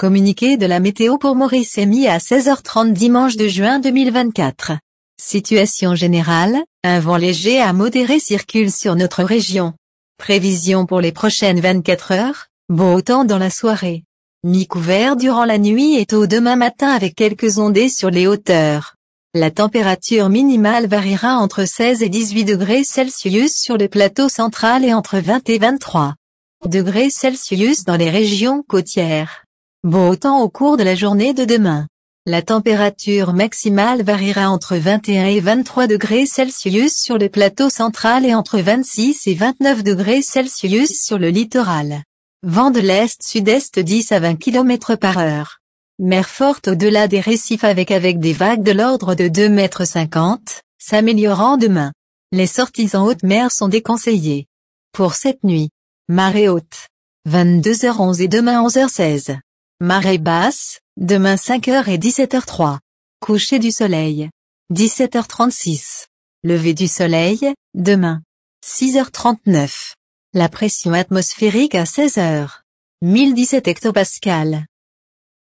Communiqué de la météo pour Maurice mis à 16h30 dimanche de juin 2024. Situation générale, un vent léger à modéré circule sur notre région. Prévision pour les prochaines 24 heures, beau temps dans la soirée. Mi-couvert durant la nuit et tôt demain matin avec quelques ondées sur les hauteurs. La température minimale variera entre 16 et 18 degrés Celsius sur le plateau central et entre 20 et 23 degrés Celsius dans les régions côtières. Beau temps au cours de la journée de demain. La température maximale variera entre 21 et 23 degrés Celsius sur le plateau central et entre 26 et 29 degrés Celsius sur le littoral. Vent de l'est-sud-est 10 à 20 km par heure. Mer forte au-delà des récifs avec avec des vagues de l'ordre de 2 mètres 50, s'améliorant demain. Les sorties en haute mer sont déconseillées. Pour cette nuit. Marée haute. 22h11 et demain 11h16. Marée basse, demain 5h et 17h03. Coucher du soleil. 17h36. Lever du soleil, demain. 6h39. La pression atmosphérique à 16h. 1017 hectopascales.